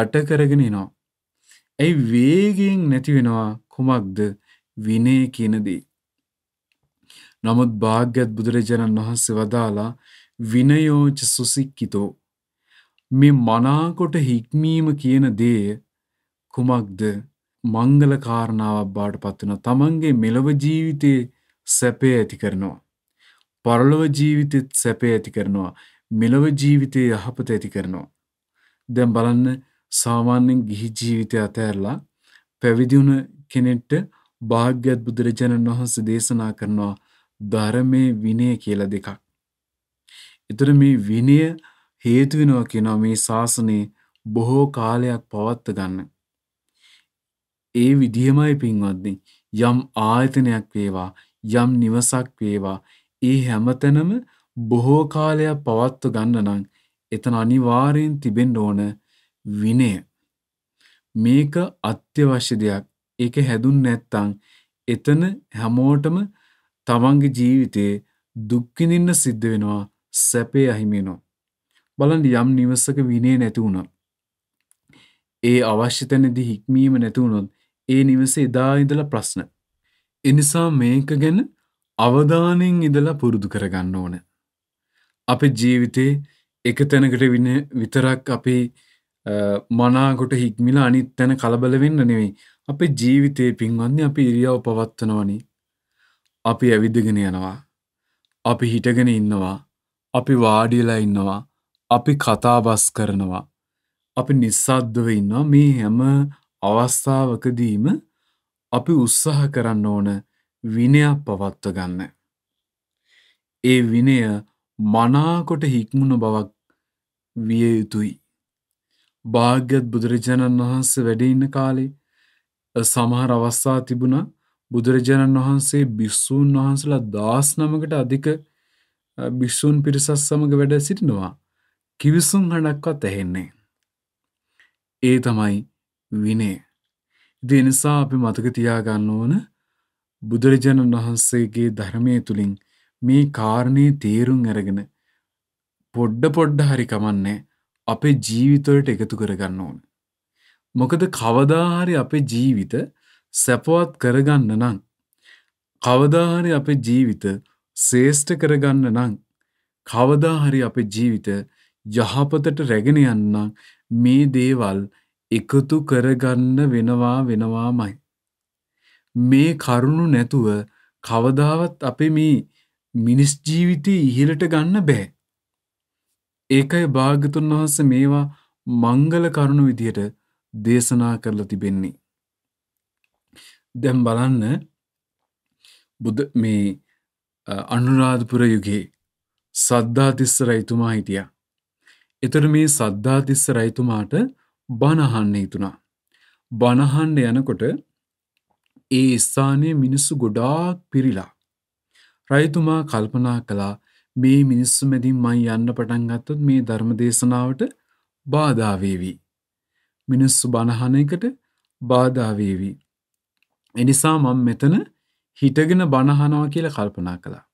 යට කරගෙන නවා. ඇයි වේගෙන් නැතිවෙනවා කුමක්ද විනේ කියනදී. නමුත් භාග්‍යත් බුදුරජාණන් වහන්සේ වදාලා විනයෝජ සුසික්කිතෝ මේ මනාකොට හික්මීම කියන දේ කුමක්ද මංගල කාරණාවක් බාට පත්වන තමන්ගේ මෙලව ජීවිතයේ සැපය ඇති කරනවා. පරලොව ජීවිතෙත් සැපය ඇති කරනවා මෙලව ජීවිතය යහපත ඇති කරනවා. දැම් බලන්න සාමාන්‍යෙන් ගිහි ජීවිතය අතඇරලා පැවිදිුණ කෙනෙට්ට භාග්‍යත් බුදුරජාණන් වහන්ස දේශනා කරනවා ධරමය විනය කියල දෙකක්. එතර මේ විනය හේතුවෙනවා කියනවා මේ ශාසනයේ බොහෝ කාලයක් පවත්ත ගන්න. ඒ විදිහමයි පින්වත්දි යම් ආයතනයක් වේවා යම් නිවසක් වේවා ඒ හැමතැනම බොහෝ කාලයක් පවත්ව ගන්න නම් එතන අනිවාර්යෙන් තිබෙන්න ඕන විනය. මේක අත්‍යවශ්‍ය දෙයක්. ඒක හැදුන් නැත්තම් එතන හැමෝටම තමන්ගේ ජීවිතේ දුක් විඳින්න සිද්ධ වෙනවා සැපේ අහිමිනවා. බලන් යම් නිවසක විනේ නැතිවුණා. ඒ අවශ්‍යතැනදි හික්මීම නැතිවුණොත් ඒ නිවසේ එදා ඉඳල ප්‍රශ්න. එනිසා මේක ගැන අවධානෙන් ඉඳලා පුරුදු කරගන්න ඕන. අප ජීවිතේ එක තැනකට වෙන විතරක් අපේ මනාකොට හික්මිලා අනිත් තැන කලබල වෙන්න නෙවෙයි අපේ ජීවිතයේ පින්වන්නේ අපි ඉරියව් පවත්වනවනි අපි ඇවිදගෙන යනවා අපි හිටගෙන ඉන්නවා අපි වාඩිලා ඉන්නවා. අපි කතාබස් කරනවා. අපි නිස්සද්දව ඉන්නවා. මේ හැම අවස්ථාවකදීම අපි උත්සාහ කරන්න ඕන විනයක් පවත්ව ගන්න. ඒ විනය මනාකොට හික්මුණ බවක් විය යුතුයි. භාග්‍යත් බුදුරජාණන් වහන්සේ වැඩඉන්න කාලේ සමහර අවස්ථා තිබුණ බුදුරජාණන් වහන්සේ බිස්සූන් වහන්සලා දස් නමකට අධික භික්‍ෂූන් පිරිසස් සමඟ වැඩ සිටිනවා කිවිසුම් හඬක්වත් ඇහෙන්නේ. ඒ තමයි විනේ. ඉතින් නිසා අපි මතක තියාගන්න ඕන බුදුරජාණන් වහන්සේගේ ධර්මයේ තුලින් මේ කාරණේ තේරුම් අරගෙන පොඩ්ඩ පොඩ්ඩ හරි කමන්නේ අපේ ජීවිතවලට එකතු කරගන්න ඕන. මොකද කවදා හරි අපේ ජීවිත සැපවත් කරගන්න නම් කවදා හරි අපේ ජීවිත සේෂ්ඨ කරගන්න නම් කවදා හරි අපේ ජීවිත යහපතට රැගෙන යන්න මේ දේවල් එකතු කරගන්න වෙනවා වෙනවාමයි. මේ කරුණු නැතුව කවදාවත් අපේ මේ මිනිස් ජීවිතය ඉහලට ගන්න බෑ. ඒකයි භාගතුන් වහන්ස මේවා මංගල කරුණු විදියට දේශනා කරලා තිබෙන්නේ. දැම් බලන්න බුද මේ අනුරාධපුර යුගේ සද්ධාතිස්ස රයිතුමා හිටිය. එතට මේ සද්ධාතිස්ස රයිතුමාට බණහන්න හිතුනා. බණහන්න යනකොට ඒ ස්ථානය මිනිස්සු ගොඩාක් පිරිලා. රයිතුමා කල්පනා කලා මේ මිනිස්සු මැදින් මයි යන්න පටන්ගත්තොත් මේ ධර්ම දේශනාවට බාධාවේවී. මිනිස්සු බණහන එකට බාධාවේවී. එනිසා මං මෙතන හිටගෙන බණහනවා කියල කල්පනා කළා.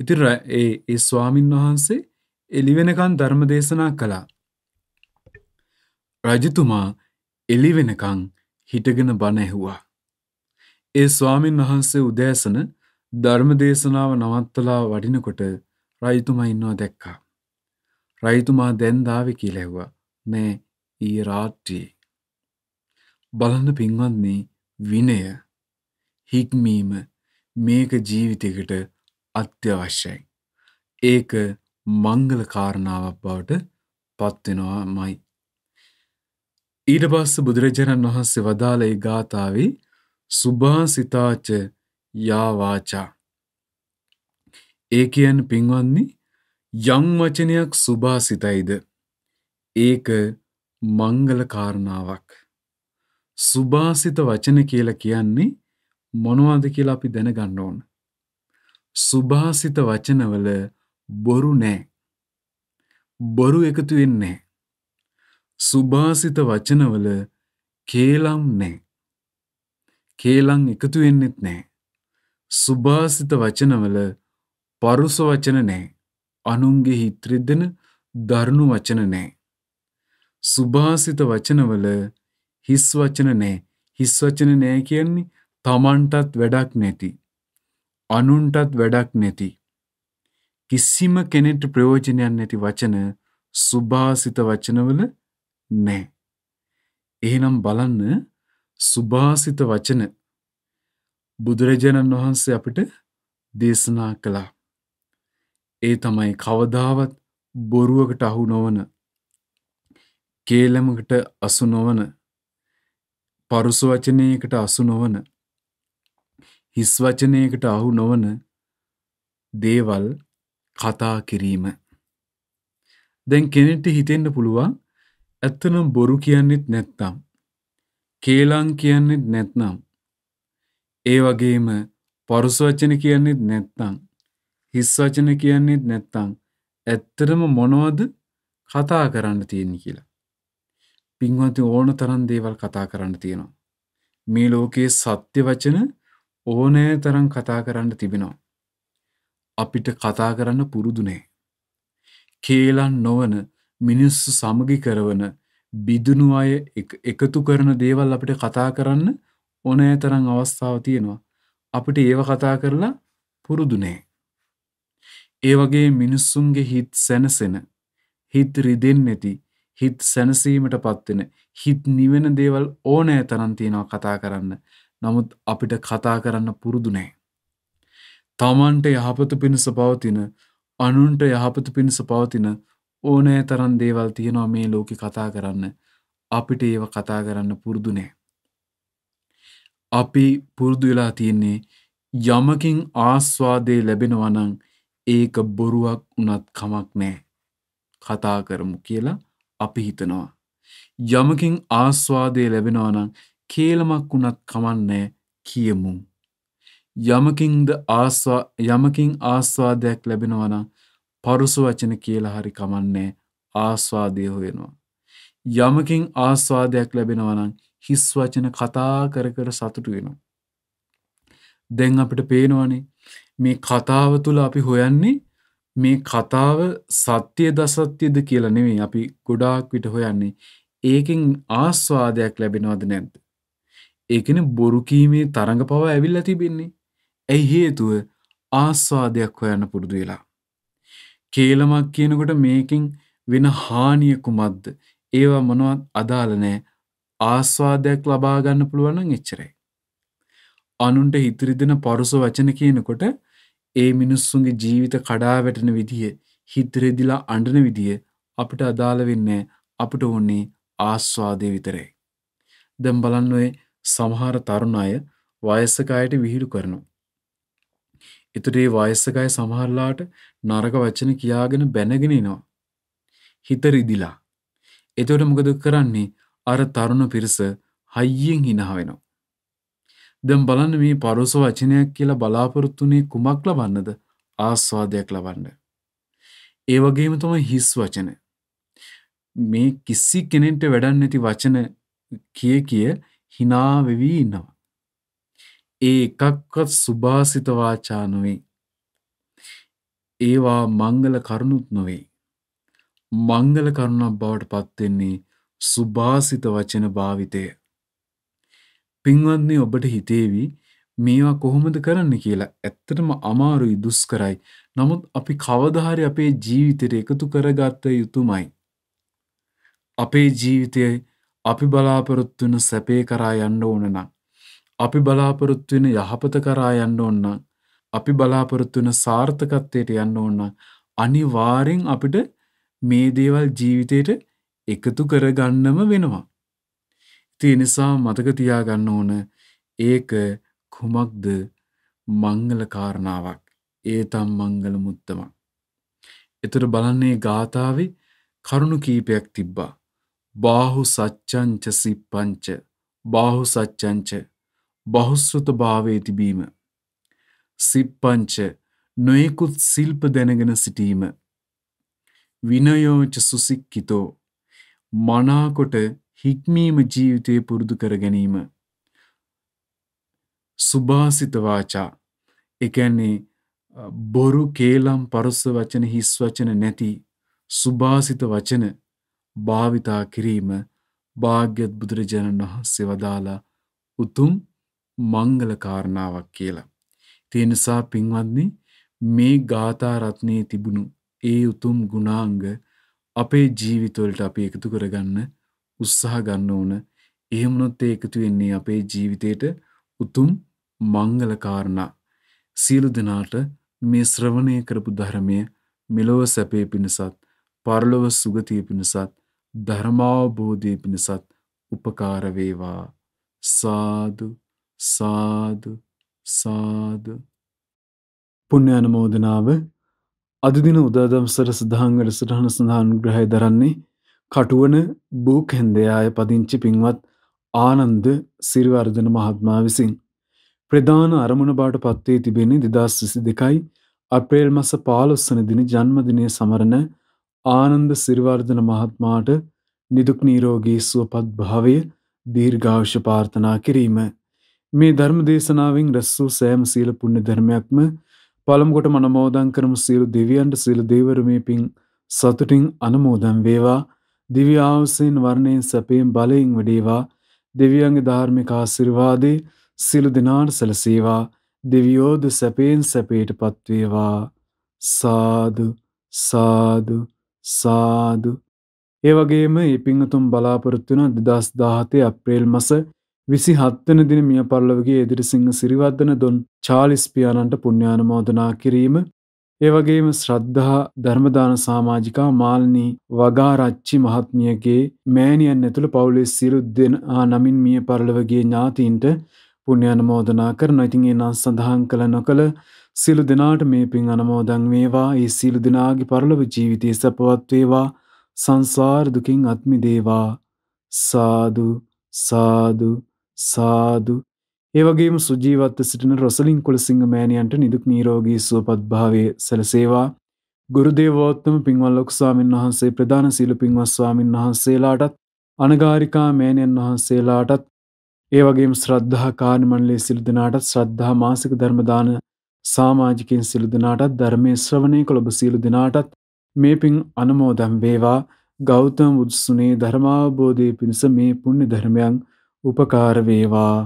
ඉතිර ඒ ඒ ස්වාමින් වහන්සේ එලිවෙනකන් ධර්ම දේශනා කළා. රජතුමා එලිවෙනකං හිටගෙන බණැහුවා. ඒ ස්වාමින් වහන්සේ උදෑසන ධර්ම දේශනාව නවත්තලා වඩිනකොට රයිතුමා ඉන්නවා දැක්කා. රයිතුමා දැන්දාව කියලැහ්වා නෑ ඊ රාට්ටියේ. බලන්න පින්වන්නේ විනය හික්මීම මේක ජීවිතයකට අත්‍යවශ්‍යයි. ඒක මංගල කාරණාවක් බවට පත්වෙනවාමයි. ඊට පස්ස බුදුරජාණන් වහන්සේ වදාළ ඒ ගාථාවේ සුභාසිතාච යාවාචා. ඒ කියන් පින්වන්නේ යම් වචනයක් සුභාසිතයිද. ඒක මංගල කාරණාවක්. සුභාසිත වචන කියලා කියන්නේ මොනවද කියලා අපි දැනගන්න ඕන. සුභාසිත වචනවල බොරු නෑ. බොරු එකතු වෙන්නේ සුභාසිත වචනවල කේලම් නෑ. කේලම් එකතු වෙන්නෙත් නෑ. සුභාසිත වචනවල පරුස වචන නෑ. අනුන්ගේ හිත් රිදෙන දරුණු වචන නෑ. සුභාසිත වචනවල හිස් වචන නෑ. හිස් වචන නෑ කියන්නේ තමන්ටත් වැඩක් නැති. අනුන්ටත් වැඩක් නැති. කිසිම කෙනෙට ප්‍රයෝජනයක් නැති වචන සුභාසිත වචනවල නෑ. එහෙනම් බලන්න සුභාසිත වචන බුදුරජාණන් වහන්සේ අපිට දේශනා කළා. ඒ තමයි කවදාවත් බොරුවකට අහු නොවන කේලමකට අසු නොවන පරුස වචනයකට අසු නොවන හිස් වචනයකට අහු නොවන දේවල් කතා කිරීම. දැන් කෙනෙට හිතෙන්න පුළුවන් ඇත්තනම් බොරු කියන්නෙත් නැත්නම්. කේලං කියන්නෙත් නැත්නම්. ඒ වගේම පරුස වචන කියන්නෙත් නැත්නම්. හිස් වචන කියන්නෙත් නැත්නම් ඇත්තටම මොනවද කතා කරන්න තියෙන්නේ කියලා. පින්වත් ඕන තරම් දේවල් කතා කරන්න තියෙනවා. මේ ලෝකයේ සත්‍ය වචන ඕනෑ තරම් කතා කරන්න තිබෙනවා. අපිට කතා කරන්න පුරුදුනේ. කේලන් නොවන මිනිස්සු සමගි කරවන බිදුණු අය එකතු කරන දේවල් අපිට කතා කරන්න ඕනෑ තරම් අවස්ථාව තියෙනවා. අපිට ඒව කතා කරලා පුරුදුනේ. ඒ වගේ මිනිස්සුන්ගේ හිත් සැනසෙන හිත් රිදෙන් නැති හිත් සැනසීමට පත්වෙන හිත් නිවෙන දේවල් ඕනෑ තරන්තියෙනවා කතා කරන්න නමුත් අපිට කතා කරන්න පුරුදු නෑ. තමන්ට යහපත පිණිස පවතින අනුන්ට යහපත පිණිස පවතින ඕනෑ තරන් දේවල් තියෙනවා මේ ලෝකෙ කතා කරන්න අපිට ඒව කතා කරන්න පුරුදු නෑ. අපි පුරුදු වෙලා තියෙන්නේ යමකින් ආස්වාදය ලැබෙනවනං ඒක බොරුවක් වනත් කමක් නෑ කතා කරමු කියලා අපි හිතනවා. යමකින් ආස්වාදය ලැබෙනවනං කේලමක් වුණත් කමන්නෑ කියමු. යමකින්ද යමකින් ආස්වාදයක් ලැබෙනවන පරුස වචන කියලා හරි කමන්නේ ආස්වාදය හොයෙනවා. යමකින් ආස්වාදයක් ලැබෙනවනං හිස් වචන කතා කර කර සතුටු වෙනවා. දැන් අපිට පේනවනේ මේ කතාව තුළ අපි හොයන්නේ මේ කතාව සත්‍යය දසත්‍යයද කියලා නෙවේ අපි ගොඩාක් විට හොයන්නේ ඒකින් ආස්වාදයක් ලැබෙනවද නැද්ද. ඒකෙන බොරු කීමේ තරඟ පවා ඇවිල්ලා තිබෙන්නේ. ඇයි හේතුව ආස්වාදයක් හොයන්න පුරුදු වෙලා. කේලමක් කියනකොට මේකෙන් වෙන හානිය කුමක්ද? ඒවා මොනවත් අදාළ නැහැ. ආස්වාදයක් ලබා ගන්න පුළුවන් නම් එච්චරයි. අනුන්ට හිතරි දෙන පරුස වචන කියනකොට ඒ මිනිස්සුන්ගේ ජීවිත කඩා වැටෙන විදිය, හිතරෙදිලා අඬන විදිය අපිට අදාළ වෙන්නේ අපිට ඕනේ ආස්වාදේ විතරයි. දැන් බලන්න ඔය සමහර තරුණ අය වයසක අයට විහිළු කරනවා. ඉතුරු ඒ වයසක අය සමහරලාට නරක වචන කියාගෙන බැනගෙන ඉනවා. හිත රිදිලා. එතකොට මොකද කරන්නේ? අර තරුණ පිරිස හයියෙන් hina වෙනවා. දැන් බලන්න මේ පරෝස වචනයක් කියලා බලාපොරොත්තුනේ කුමක් ලබන්නද? ආස්වාදයක් ලබන්න. ඒ වගේම තමයි හිස් වචන. මේ කිසි කෙනෙක්ට වැඩක් නැති වචන කිය කිය හිනාවෙවී ඉන්නවා. ඒ එකක්වත් සුභාසිත වාචා නොවේ. ඒවා මංගල කරුණුත් නොවේ. මංගල කරුණක් බවට පත්වෙන්නේ සුභාසිත වචන භාවිතය. පින්වත්න්නේ ඔබට හිතේවි මේවා කොහොමද කරන්න කියලා ඇත්තටම අමාරුයි දුස්කරයි නමුත් අපි කවදහරි අපේ ජීවිතයට එකතු කරගත්ත යුතුමයි. අපේ ජීවිතය අපි බලාපොරොත්තු වෙන සැපේ කරා යන්න ඕන නම් අපි බලාපොරොත්තු වෙන යහපත කරා යන්න ඕන නම් අපි බලාපොරොත්තු වෙන සාර්ථකත්වයට යන්න ඕන නම් අනිවාර්යෙන් අපිට මේ දේවල් ජීවිතේට එකතු කරගන්නම වෙනවා. ඒ නිසා මතක තියාගන්න ඕන ඒක කුමක්ද මංගල කාරණාවක්. ඒ තම් මංගල මුත්තමක්. එතට බලන්නේ ගාථාවේ කරුණු කීපයක් තිබ්බා. බාහු සච්චංච සිප්පංච බාහු සච්චංච බහුස්වත භාවේ තිබීම සිප්පංච නොයෙකුත් සිල්ප දැනගෙන සිටීම විනයෝච සුසික්කිතෝ මනාකොට හික්මීම ජීවිතය පුරුදු කර ගැනීම සුභාසිත වාචා එකන්නේ බොරු කේලම් පරස වචන හිස් වචන නැති සුභාසිත වචන භාවිතා කිරීම භාග්‍යත් බුදුරජාණන් වහන්සේ වදාලා උතුම් මංගල කාරණාවක් කියලා. තිය නිසා පින්වත්නි මේ ගාථා රත්නයේ තිබුණු ඒ උතුම් ගුණාංග අපේ ජීවිතවලට අපි එකතු කරගන්න උත්සාහ ගන්න ඕන. එහෙමනොත් ඒ එකතු වෙන්නේ අපේ ජීවිතේට උතුම් මංගල කාරණා. සියලු දෙනාට මේ ශ්‍රවණය කරපු ධර්මය මෙලොව සැපේ පිණසත් පරලොව සුගතිය පිණසත් ධර්මාබෝධය පිණිසත් උපකාරවේවා සාදු සාදු සාදු පුුණ්‍ය අනමෝදනාව අදදින උදාදම්සර සඳහන් වැඩසටහන සඳහන් ග්‍රහය දරන්නේ කටුවන බූක් හෙන්දයාය පදිංචි පින්වත් ආනන්ද සිරිවර්ධන මහත්මා විසින්. ප්‍රධාන අරමුණ බාට පත්වේ තිබෙන්නේ දෙදස් විසි දෙකයි අප්‍රේල් මස පාලොස්සන දින ජන්මදිනය සමරණ ආනන්ද සිරිවර්ධන මහත්මාට නිදුක් නීරෝගී සුවපත් භාවය දීර්ඝායුෂ ප්‍රාර්ථනා කිරීම මේ ධර්ම දේශනාවෙන් රැස් වූ සෑම සීල පුණ්‍ය ධර්මයක්ම පළමු කොට මනමෝදන් කරමු සියලු දෙවියන්ට සියලු දෙවිවරු මේ පිං සතුටින් අනුමෝදන් වේවා දිව්‍ය ආයුෂයෙන් වර්ණයෙන් සැපයෙන් බලයෙන් වැඩේවා දෙවියන්ගේ ධාර්මික ආශිර්වාදේ සියලු දෙනාට සැලසේවා දෙවියෝද සැපයෙන් සැපයට පත්වේවා සාදු සාදු සාදු. ඒවගේම ඒ පිංහතුම් බලාපොරොත්තුන දෙදස් දාහතේ අප්‍රේල් මස විසි හත්තන දින මිය පල්ලවගේ එදිරිසිංහ සිරිවර්ධන දොන් චාලිස්පියාණන්ට පුුණ්‍යානමෝදනා කිරීම ඒවගේම ශ්‍රද්ධහා ධර්මදාන සාමාජිකා මාල්නී වගාරච්චි මහත්මියගේ මෑනියන් ඇතුළ පවුලේ සිරු දෙෙන නමින් මිය පරලවගේ ඥාතීන්ට පුුණ්‍යානමෝදනා කරන ඉතින්ගේ නම් සඳහන් කළ නොකළ සියලු දෙනාට මේ පින් අනමෝදන් වේවා ඒ සියලු දෙනාගේ පරලොව ජීවිතයේ සැපවත් වේවා සංසාර දුකින් අත්මිදේවා සාදු සාදු සාදු ඒ වගේම සුජීවත්ව සිටින රොසලින් කුලසිංහ මෑණියන්ට නිදුක් නිරෝගී සුවපත් භාවය සැලසේවා ගුරු දේවෝත්තම පින්වත් ලොකු ස්වාමීන් වහන්සේ ප්‍රධාන සීල පින්වත් ස්වාමීන් වහන්සේලාටත් අනගාരികා මෑණියන් වහන්සේලාටත් ඒ වගේම ශ්‍රද්ධා කාර්ය මණ්ඩලයේ සිළු දෙනාටත් ශ්‍රද්ධා මාසික ධර්ම දාන සාමාජිකෙන් සිලු දෙනාටත් ධර්මය ශ්‍රවණය කොළඹ සීලු දෙනාටත් මේ පින් අනමෝදම් වේවා ගෞතම බුදුසුනේ ධර්මාබෝධය පිණිස මේ පුුණ්‍ය ධර්මයන් උපකාරවේවා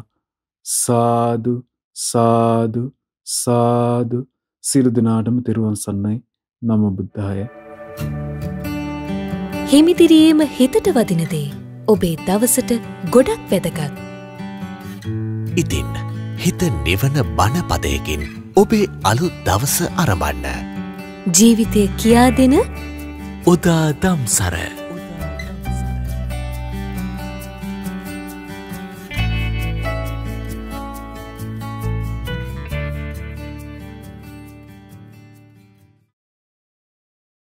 සාදු සාදු සාදු සිලු දෙනාටම තෙරුවන් සන්නයි නම බුද්ධාය. හිමිදිරියේම හිතට වදිනදේ ඔබේ දවසට ගොඩක් වැදකත්. ඉතින් හිත නිවන බණපදයකින් ඔබේ අලු දවස අරඹන්න. ජීවිතය කියා දෙන උදා දම්සර.